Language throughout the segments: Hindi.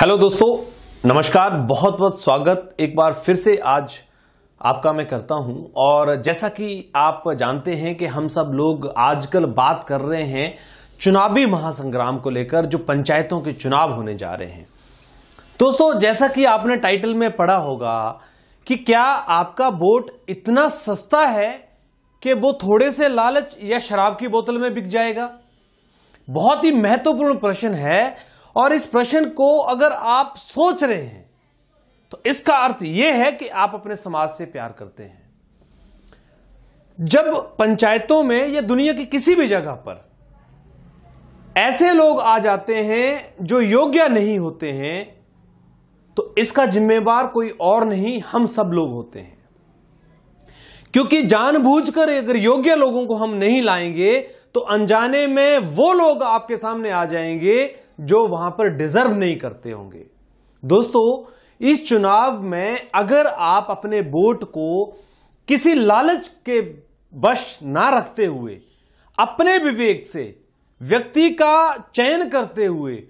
हेलो दोस्तों नमस्कार बहुत बहुत स्वागत एक बार फिर से आज आपका मैं करता हूं और जैसा कि आप जानते हैं कि हम सब लोग आजकल बात कर रहे हैं चुनावी महासंग्राम को लेकर जो पंचायतों के चुनाव होने जा रहे हैं दोस्तों जैसा कि आपने टाइटल में पढ़ा होगा कि क्या आपका वोट इतना सस्ता है कि वो थोड़े से लालच या शराब की बोतल में बिक जाएगा बहुत ही महत्वपूर्ण प्रश्न है और इस प्रश्न को अगर आप सोच रहे हैं तो इसका अर्थ यह है कि आप अपने समाज से प्यार करते हैं जब पंचायतों में या दुनिया की किसी भी जगह पर ऐसे लोग आ जाते हैं जो योग्य नहीं होते हैं तो इसका जिम्मेवार कोई और नहीं हम सब लोग होते हैं क्योंकि जानबूझकर अगर योग्य लोगों को हम नहीं लाएंगे तो अनजाने में वो लोग आपके सामने आ जाएंगे जो वहां पर डिजर्व नहीं करते होंगे दोस्तों इस चुनाव में अगर आप अपने वोट को किसी लालच के वश ना रखते हुए अपने विवेक से व्यक्ति का चयन करते हुए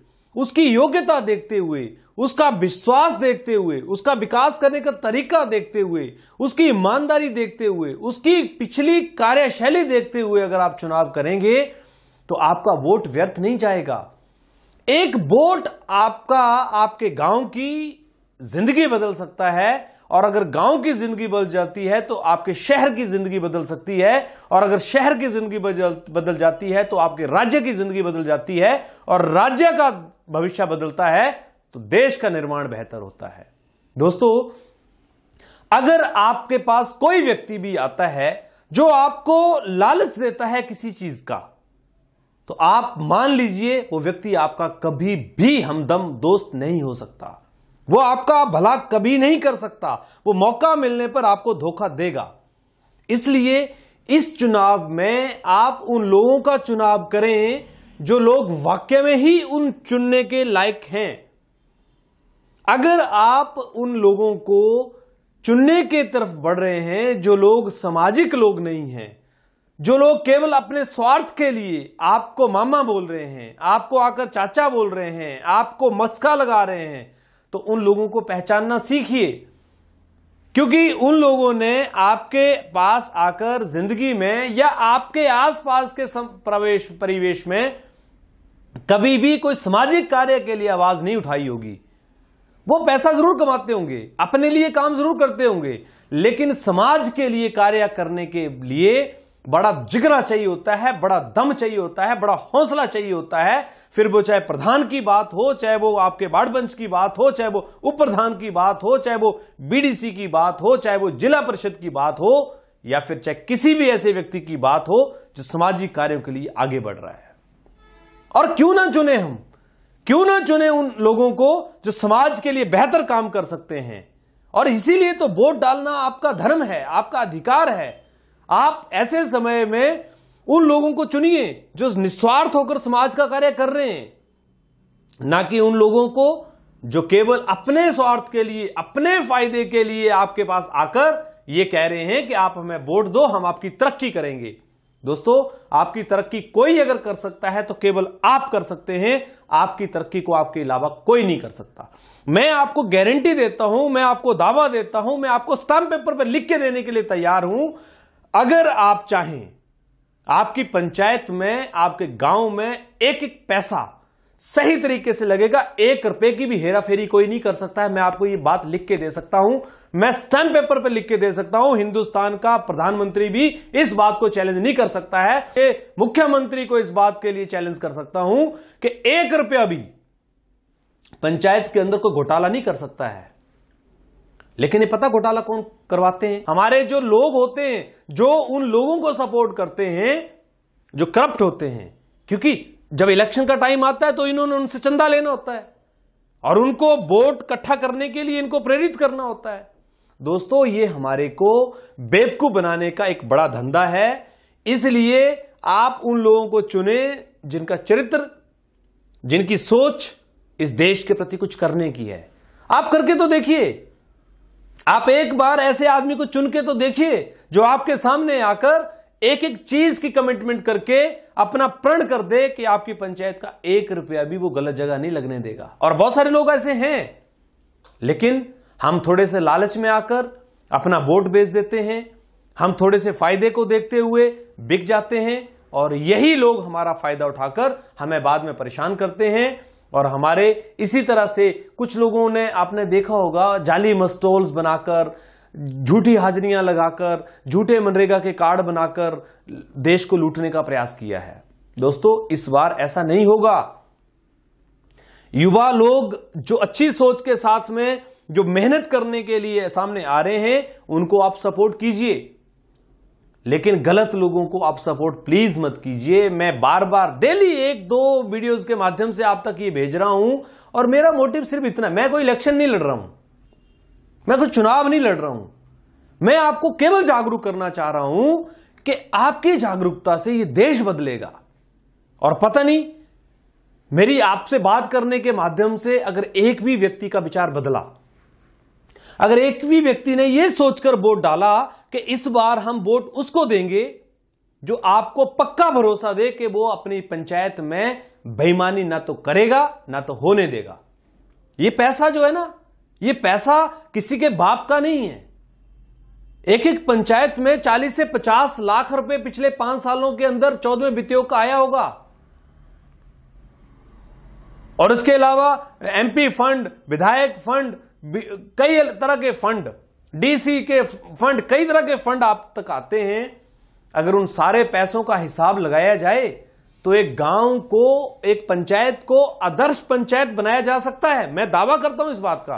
उसकी योग्यता देखते हुए उसका विश्वास देखते हुए उसका विकास करने का तरीका देखते हुए उसकी ईमानदारी देखते हुए उसकी पिछली कार्यशैली देखते हुए अगर आप चुनाव करेंगे तो आपका वोट व्यर्थ नहीं जाएगा एक वोट आपका आपके गांव की जिंदगी बदल सकता है और अगर गांव की जिंदगी बदल जाती है तो आपके शहर की जिंदगी बदल सकती है और अगर शहर की जिंदगी बदल जाती है तो आपके राज्य की जिंदगी बदल जाती है और राज्य का भविष्य बदलता है तो देश का निर्माण बेहतर होता है दोस्तों अगर आपके पास कोई व्यक्ति भी आता है जो आपको लालच देता है किसी चीज का तो आप मान लीजिए वो व्यक्ति आपका कभी भी हमदम दोस्त नहीं हो सकता वो आपका भला कभी नहीं कर सकता वो मौका मिलने पर आपको धोखा देगा इसलिए इस चुनाव में आप उन लोगों का चुनाव करें जो लोग वाक्य में ही उन चुनने के लायक हैं अगर आप उन लोगों को चुनने के तरफ बढ़ रहे हैं जो लोग सामाजिक लोग नहीं हैं जो लोग केवल अपने स्वार्थ के लिए आपको मामा बोल रहे हैं आपको आकर चाचा बोल रहे हैं आपको मस्का लगा रहे हैं तो उन लोगों को पहचानना सीखिए क्योंकि उन लोगों ने आपके पास आकर जिंदगी में या आपके आसपास के प्रवेश परिवेश में कभी भी कोई सामाजिक कार्य के लिए आवाज नहीं उठाई होगी वो पैसा जरूर कमाते होंगे अपने लिए काम जरूर करते होंगे लेकिन समाज के लिए कार्य करने के लिए बड़ा जिगरा चाहिए होता है बड़ा दम चाहिए होता है बड़ा हौसला चाहिए होता है फिर वो चाहे प्रधान की बात हो चाहे वो आपके बाड़बंच की बात हो चाहे वो उप प्रधान की बात हो चाहे वो बीडीसी की बात हो चाहे वो जिला परिषद की बात हो या फिर चाहे किसी भी ऐसे व्यक्ति की बात हो जो सामाजिक कार्यों के लिए आगे बढ़ रहा है और क्यों ना चुने हम क्यों ना चुने उन लोगों को जो समाज के लिए बेहतर काम कर सकते हैं और इसीलिए तो वोट डालना आपका धर्म है आपका अधिकार है आप ऐसे समय में उन लोगों को चुनिए जो निस्वार्थ होकर समाज का कार्य कर रहे हैं ना कि उन लोगों को जो केवल अपने स्वार्थ के लिए अपने फायदे के लिए आपके पास आकर ये कह रहे हैं कि आप हमें वोट दो हम आपकी तरक्की करेंगे दोस्तों आपकी तरक्की कोई अगर कर सकता है तो केवल आप कर सकते हैं आपकी तरक्की को आपके अलावा कोई नहीं कर सकता मैं आपको गारंटी देता हूं मैं आपको दावा देता हूं मैं आपको स्टाम्प पेपर पर लिख के देने के लिए तैयार हूं अगर आप चाहें आपकी पंचायत में आपके गांव में एक एक पैसा सही तरीके से लगेगा एक रुपए की भी हेरा फेरी कोई नहीं कर सकता है मैं आपको ये बात लिख के दे सकता हूं मैं स्टैम्प पेपर पर पे लिख के दे सकता हूं हिंदुस्तान का प्रधानमंत्री भी इस बात को चैलेंज नहीं कर सकता है मुख्यमंत्री को इस बात के लिए चैलेंज कर सकता हूं कि एक रुपया भी पंचायत के अंदर कोई घोटाला नहीं कर सकता है लेकिन ये पता घोटाला कौन करवाते हैं हमारे जो लोग होते हैं जो उन लोगों को सपोर्ट करते हैं जो करप्ट होते हैं क्योंकि जब इलेक्शन का टाइम आता है तो इन्होंने उनसे चंदा लेना होता है और उनको वोट इकट्ठा करने के लिए इनको प्रेरित करना होता है दोस्तों ये हमारे को बेवकूफ बनाने का एक बड़ा धंधा है इसलिए आप उन लोगों को चुने जिनका चरित्र जिनकी सोच इस देश के प्रति कुछ करने की है आप करके तो देखिए आप एक बार ऐसे आदमी को चुन के तो देखिए जो आपके सामने आकर एक एक चीज की कमिटमेंट करके अपना प्रण कर दे कि आपकी पंचायत का एक रुपया भी वो गलत जगह नहीं लगने देगा और बहुत सारे लोग ऐसे हैं लेकिन हम थोड़े से लालच में आकर अपना वोट बेच देते हैं हम थोड़े से फायदे को देखते हुए बिक जाते हैं और यही लोग हमारा फायदा उठाकर हमें बाद में परेशान करते हैं और हमारे इसी तरह से कुछ लोगों ने आपने देखा होगा जाली मस्टोल्स बनाकर झूठी हाजिरियां लगाकर झूठे मनरेगा के कार्ड बनाकर देश को लूटने का प्रयास किया है दोस्तों इस बार ऐसा नहीं होगा युवा लोग जो अच्छी सोच के साथ में जो मेहनत करने के लिए सामने आ रहे हैं उनको आप सपोर्ट कीजिए लेकिन गलत लोगों को आप सपोर्ट प्लीज मत कीजिए मैं बार बार डेली एक दो वीडियोस के माध्यम से आप तक ये भेज रहा हूं और मेरा मोटिव सिर्फ इतना मैं कोई इलेक्शन नहीं लड़ रहा हूं मैं कोई चुनाव नहीं लड़ रहा हूं मैं आपको केवल जागरूक करना चाह रहा हूं कि आपकी जागरूकता से ये देश बदलेगा और पता नहीं मेरी आपसे बात करने के माध्यम से अगर एक भी व्यक्ति का विचार बदला अगर एक भी व्यक्ति ने यह सोचकर वोट डाला कि इस बार हम वोट उसको देंगे जो आपको पक्का भरोसा दे कि वो अपनी पंचायत में बेईमानी ना तो करेगा ना तो होने देगा ये पैसा जो है ना ये पैसा किसी के बाप का नहीं है एक एक पंचायत में 40 से 50 लाख रुपए पिछले पांच सालों के अंदर चौदहवें वित्तियों का आया होगा और इसके अलावा एमपी फंड विधायक फंड कई तरह के फंड डीसी के फंड कई तरह के फंड आप तक आते हैं अगर उन सारे पैसों का हिसाब लगाया जाए तो एक गांव को एक पंचायत को आदर्श पंचायत बनाया जा सकता है मैं दावा करता हूं इस बात का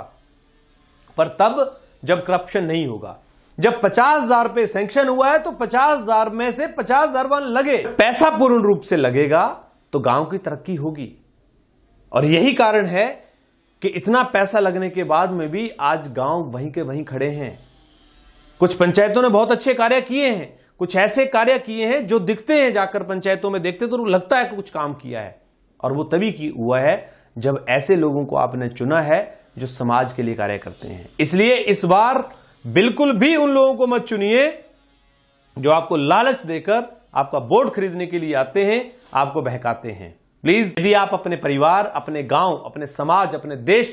पर तब जब करप्शन नहीं होगा जब पचास हजार पे सैंक्शन हुआ है तो पचास हजार में से पचास हजार वन लगे पैसा पूर्ण रूप से लगेगा तो गांव की तरक्की होगी और यही कारण है कि इतना पैसा लगने के बाद में भी आज गांव वहीं के वहीं खड़े हैं कुछ पंचायतों ने बहुत अच्छे कार्य किए हैं कुछ ऐसे कार्य किए हैं जो दिखते हैं जाकर पंचायतों में देखते तो लगता है कि कुछ काम किया है और वो तभी की हुआ है जब ऐसे लोगों को आपने चुना है जो समाज के लिए कार्य करते हैं इसलिए इस बार बिल्कुल भी उन लोगों को मत चुनिए जो आपको लालच देकर आपका बोर्ड खरीदने के लिए आते हैं आपको बहकाते हैं प्लीज यदि आप अपने परिवार अपने गांव अपने समाज अपने देश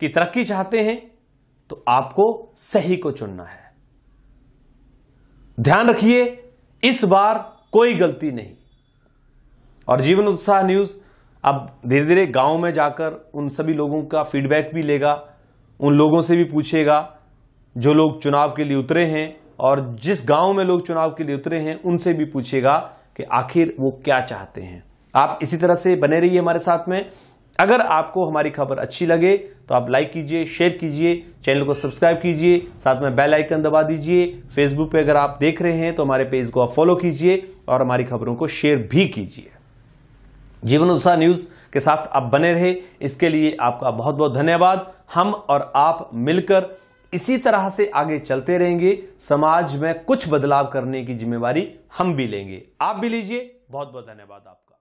की तरक्की चाहते हैं तो आपको सही को चुनना है ध्यान रखिए इस बार कोई गलती नहीं और जीवन उत्साह न्यूज अब धीरे धीरे गांव में जाकर उन सभी लोगों का फीडबैक भी लेगा उन लोगों से भी पूछेगा जो लोग चुनाव के लिए उतरे हैं और जिस गांव में लोग चुनाव के लिए उतरे हैं उनसे भी पूछेगा कि आखिर वो क्या चाहते हैं आप इसी तरह से बने रहिए हमारे साथ में अगर आपको हमारी खबर अच्छी लगे तो आप लाइक कीजिए शेयर कीजिए चैनल को सब्सक्राइब कीजिए साथ में बेल आइकन दबा दीजिए फेसबुक पे अगर आप देख रहे हैं तो हमारे पेज को आप फॉलो कीजिए और हमारी खबरों को शेयर भी कीजिए जीवन उत्साह न्यूज के साथ आप बने रहे इसके लिए आपका बहुत बहुत धन्यवाद हम और आप मिलकर इसी तरह से आगे चलते रहेंगे समाज में कुछ बदलाव करने की जिम्मेवारी हम भी लेंगे आप भी लीजिए बहुत बहुत धन्यवाद आपका